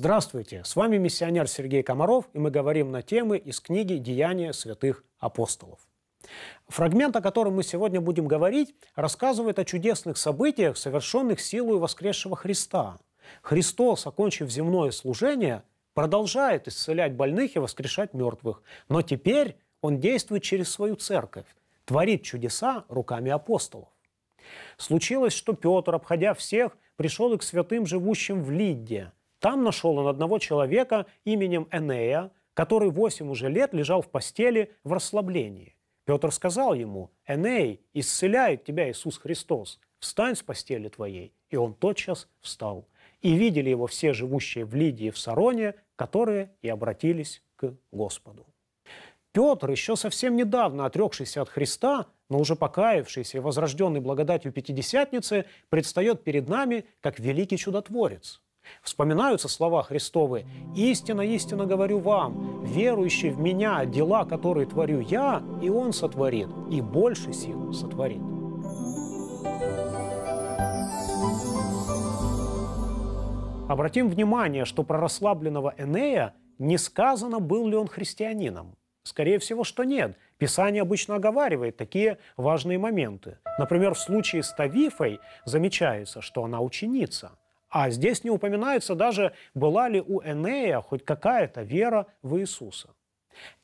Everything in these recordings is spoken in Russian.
Здравствуйте, с вами миссионер Сергей Комаров, и мы говорим на темы из книги «Деяния святых апостолов». Фрагмент, о котором мы сегодня будем говорить, рассказывает о чудесных событиях, совершенных силой воскресшего Христа. Христос, окончив земное служение, продолжает исцелять больных и воскрешать мертвых, но теперь он действует через свою церковь, творит чудеса руками апостолов. Случилось, что Петр, обходя всех, пришел и к святым, живущим в Лидде – там нашел он одного человека именем Энея, который восемь уже лет лежал в постели в расслаблении. Петр сказал ему, «Эней, исцеляет тебя Иисус Христос, встань с постели твоей». И он тотчас встал. И видели его все живущие в Лидии и в Сароне, которые и обратились к Господу. Петр, еще совсем недавно отрекшийся от Христа, но уже покаявшийся и возрожденный благодатью Пятидесятницы, предстает перед нами как великий чудотворец – Вспоминаются слова Христовы «Истинно, истинно говорю вам, верующий в Меня, дела, которые творю Я, и Он сотворит, и больше сил сотворит». Обратим внимание, что про расслабленного Энея не сказано, был ли он христианином. Скорее всего, что нет. Писание обычно оговаривает такие важные моменты. Например, в случае с Тавифой замечается, что она ученица – а здесь не упоминается даже, была ли у Энея хоть какая-то вера в Иисуса.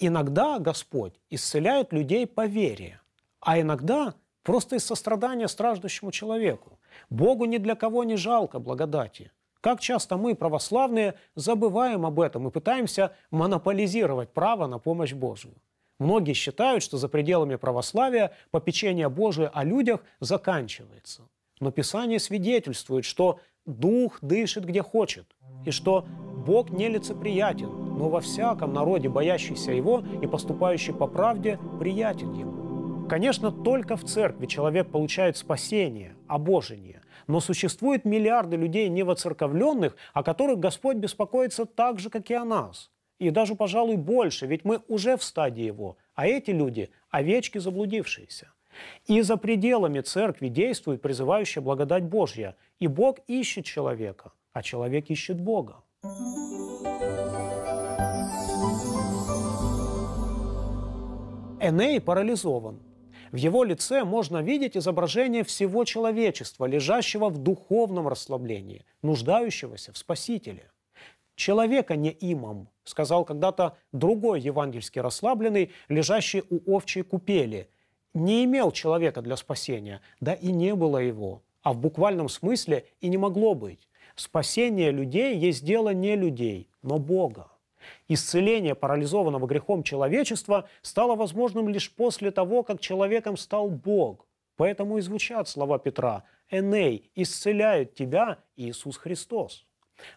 Иногда Господь исцеляет людей по вере, а иногда просто из сострадания страждущему человеку. Богу ни для кого не жалко благодати. Как часто мы, православные, забываем об этом и пытаемся монополизировать право на помощь Божию. Многие считают, что за пределами православия попечение Божие о людях заканчивается. Но Писание свидетельствует, что дух дышит где хочет, и что Бог нелицеприятен, но во всяком народе, боящийся Его и поступающий по правде, приятен Ему. Конечно, только в церкви человек получает спасение, обожение, но существуют миллиарды людей невоцерковленных, о которых Господь беспокоится так же, как и о нас. И даже, пожалуй, больше, ведь мы уже в стадии Его, а эти люди – овечки заблудившиеся – и за пределами церкви действует призывающая благодать Божья. И Бог ищет человека, а человек ищет Бога. Эней парализован. В его лице можно видеть изображение всего человечества, лежащего в духовном расслаблении, нуждающегося в Спасителе. «Человека не имам», — сказал когда-то другой евангельский расслабленный, лежащий у овчей купели, не имел человека для спасения, да и не было его, а в буквальном смысле и не могло быть. Спасение людей есть дело не людей, но Бога. Исцеление парализованного грехом человечества стало возможным лишь после того, как человеком стал Бог. Поэтому и звучат слова Петра «Эней, исцеляет тебя Иисус Христос».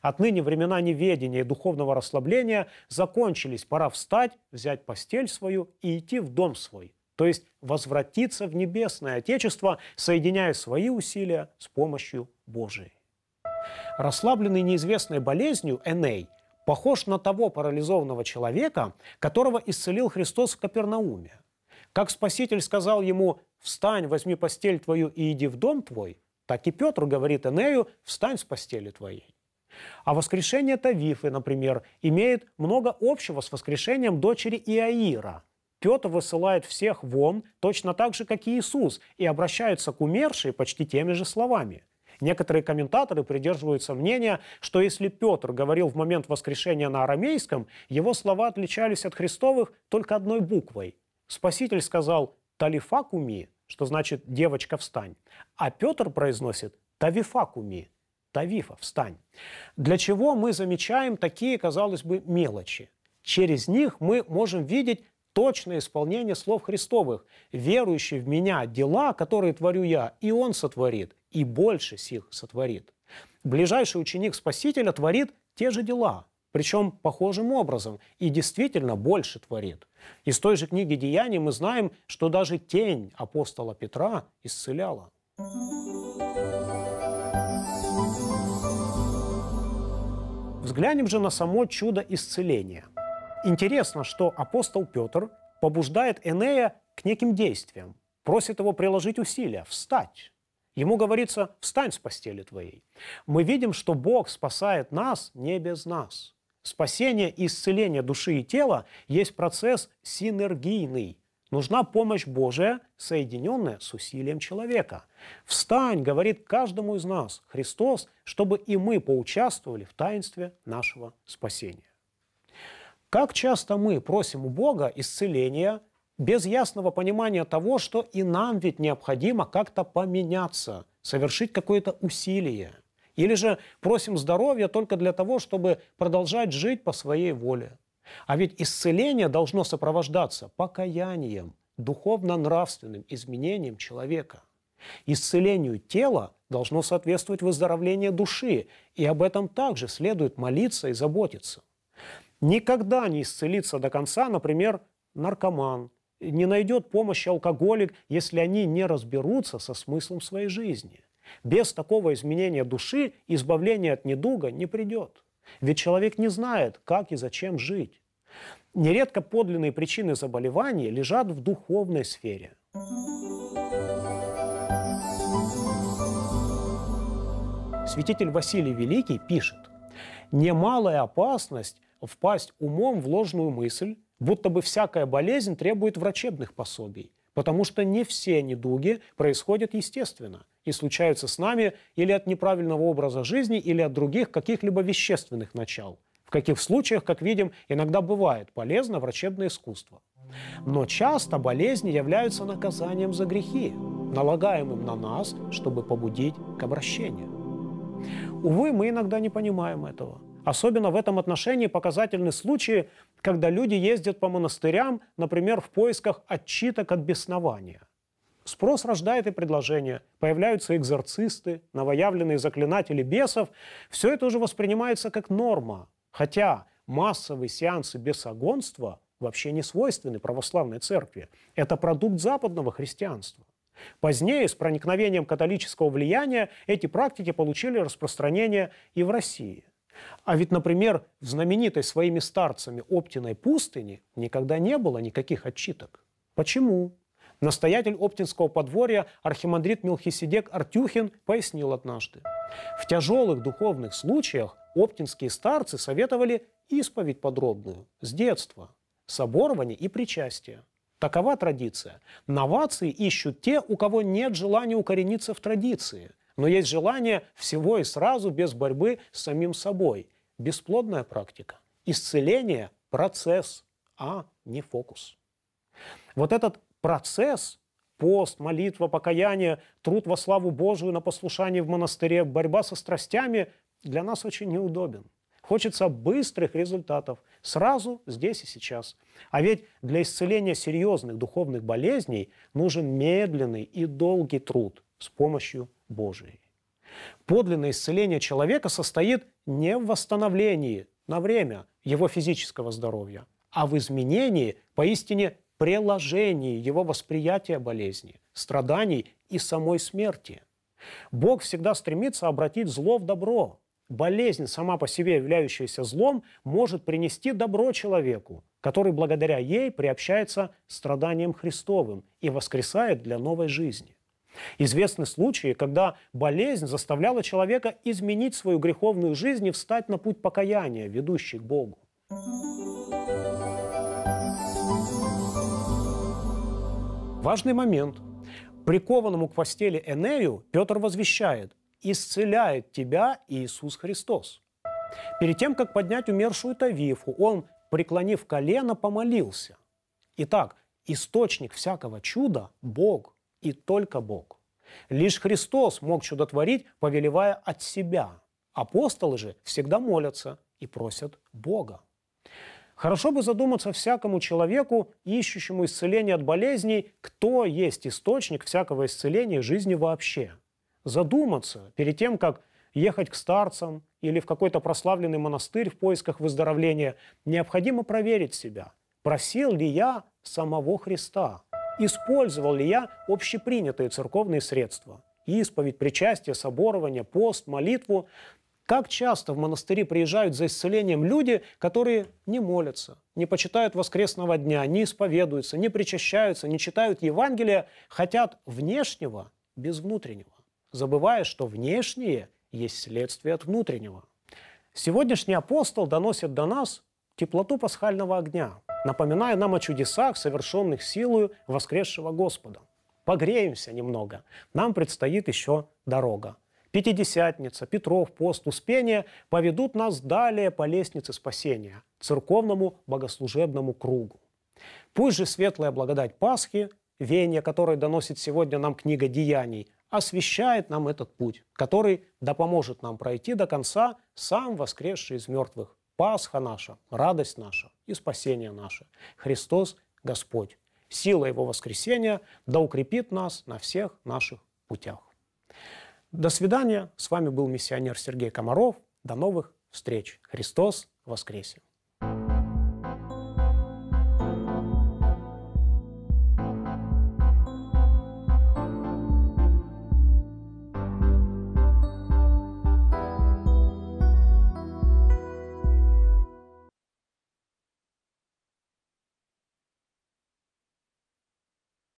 Отныне времена неведения и духовного расслабления закончились. Пора встать, взять постель свою и идти в дом свой. То есть возвратиться в небесное Отечество, соединяя свои усилия с помощью Божией. Расслабленный неизвестной болезнью Эней похож на того парализованного человека, которого исцелил Христос в Капернауме. Как Спаситель сказал ему «Встань, возьми постель твою и иди в дом твой», так и Петр говорит Энею «Встань с постели твоей». А воскрешение Тавифы, например, имеет много общего с воскрешением дочери Иаира – Петр высылает всех вон, точно так же, как и Иисус, и обращаются к умершей почти теми же словами. Некоторые комментаторы придерживаются мнения, что если Петр говорил в момент воскрешения на арамейском, его слова отличались от христовых только одной буквой. Спаситель сказал «талифакуми», что значит «девочка, встань», а Петр произносит «тавифакуми», «тавифа, встань». Для чего мы замечаем такие, казалось бы, мелочи? Через них мы можем видеть точное исполнение слов Христовых. «Верующий в меня дела, которые творю я, и он сотворит, и больше сих сотворит». Ближайший ученик Спасителя творит те же дела, причем похожим образом, и действительно больше творит. Из той же книги «Деяний» мы знаем, что даже тень апостола Петра исцеляла. Взглянем же на само чудо исцеления – Интересно, что апостол Петр побуждает Энея к неким действиям, просит его приложить усилия, встать. Ему говорится, встань с постели твоей. Мы видим, что Бог спасает нас не без нас. Спасение и исцеление души и тела есть процесс синергийный. Нужна помощь Божия, соединенная с усилием человека. «Встань», говорит каждому из нас Христос, чтобы и мы поучаствовали в таинстве нашего спасения. Как часто мы просим у Бога исцеления без ясного понимания того, что и нам ведь необходимо как-то поменяться, совершить какое-то усилие. Или же просим здоровья только для того, чтобы продолжать жить по своей воле. А ведь исцеление должно сопровождаться покаянием, духовно-нравственным изменением человека. Исцелению тела должно соответствовать выздоровление души, и об этом также следует молиться и заботиться – никогда не исцелится до конца, например, наркоман, не найдет помощи алкоголик, если они не разберутся со смыслом своей жизни. Без такого изменения души избавление от недуга не придет. Ведь человек не знает, как и зачем жить. Нередко подлинные причины заболеваний лежат в духовной сфере. Святитель Василий Великий пишет, «Немалая опасность впасть умом в ложную мысль, будто бы всякая болезнь требует врачебных пособий, потому что не все недуги происходят естественно и случаются с нами или от неправильного образа жизни, или от других каких-либо вещественных начал. В каких случаях, как видим, иногда бывает полезно врачебное искусство. Но часто болезни являются наказанием за грехи, налагаемым на нас, чтобы побудить к обращению. Увы, мы иногда не понимаем этого. Особенно в этом отношении показательны случаи, когда люди ездят по монастырям, например, в поисках отчиток от беснования. Спрос рождает и предложение. Появляются экзорцисты, новоявленные заклинатели бесов. Все это уже воспринимается как норма. Хотя массовые сеансы бесогонства вообще не свойственны православной церкви. Это продукт западного христианства. Позднее, с проникновением католического влияния, эти практики получили распространение и в России – а ведь, например, в знаменитой своими старцами Оптиной пустыне никогда не было никаких отчиток. Почему? Настоятель Оптинского подворья архимандрит Милхисидек Артюхин пояснил однажды. В тяжелых духовных случаях оптинские старцы советовали исповедь подробную с детства, соборование и причастие. Такова традиция. Новации ищут те, у кого нет желания укорениться в традиции – но есть желание всего и сразу, без борьбы с самим собой. Бесплодная практика. Исцеление – процесс, а не фокус. Вот этот процесс – пост, молитва, покаяние, труд во славу Божию на послушании в монастыре, борьба со страстями – для нас очень неудобен. Хочется быстрых результатов, сразу, здесь и сейчас. А ведь для исцеления серьезных духовных болезней нужен медленный и долгий труд с помощью Божией. Подлинное исцеление человека состоит не в восстановлении на время его физического здоровья, а в изменении, поистине приложении его восприятия болезни, страданий и самой смерти. Бог всегда стремится обратить зло в добро. Болезнь, сама по себе являющаяся злом, может принести добро человеку, который благодаря ей приобщается страданиям Христовым и воскресает для новой жизни. Известны случаи, когда болезнь заставляла человека изменить свою греховную жизнь и встать на путь покаяния, ведущий к Богу. Важный момент. Прикованному к постели Энею Петр возвещает «Исцеляет тебя Иисус Христос». Перед тем, как поднять умершую Тавифу, он, преклонив колено, помолился. Итак, источник всякого чуда – Бог – и только Бог. Лишь Христос мог чудотворить, повелевая от себя. Апостолы же всегда молятся и просят Бога. Хорошо бы задуматься всякому человеку, ищущему исцеление от болезней, кто есть источник всякого исцеления жизни вообще. Задуматься перед тем, как ехать к старцам или в какой-то прославленный монастырь в поисках выздоровления, необходимо проверить себя. Просил ли я самого Христа? Использовал ли я общепринятые церковные средства? Исповедь, причастие, соборование, пост, молитву. Как часто в монастыри приезжают за исцелением люди, которые не молятся, не почитают воскресного дня, не исповедуются, не причащаются, не читают Евангелия, хотят внешнего без внутреннего, забывая, что внешнее есть следствие от внутреннего. Сегодняшний апостол доносит до нас теплоту пасхального огня, напоминая нам о чудесах, совершенных силою воскресшего Господа. Погреемся немного. Нам предстоит еще дорога. Пятидесятница, Петров, пост, Успение поведут нас далее по лестнице спасения, церковному богослужебному кругу. Пусть же светлая благодать Пасхи, веяние которой доносит сегодня нам книга «Деяний», освещает нам этот путь, который да поможет нам пройти до конца сам воскресший из мертвых Пасха наша, радость наша и спасение наше. Христос Господь. Сила Его воскресения да укрепит нас на всех наших путях. До свидания. С вами был миссионер Сергей Комаров. До новых встреч. Христос воскресе!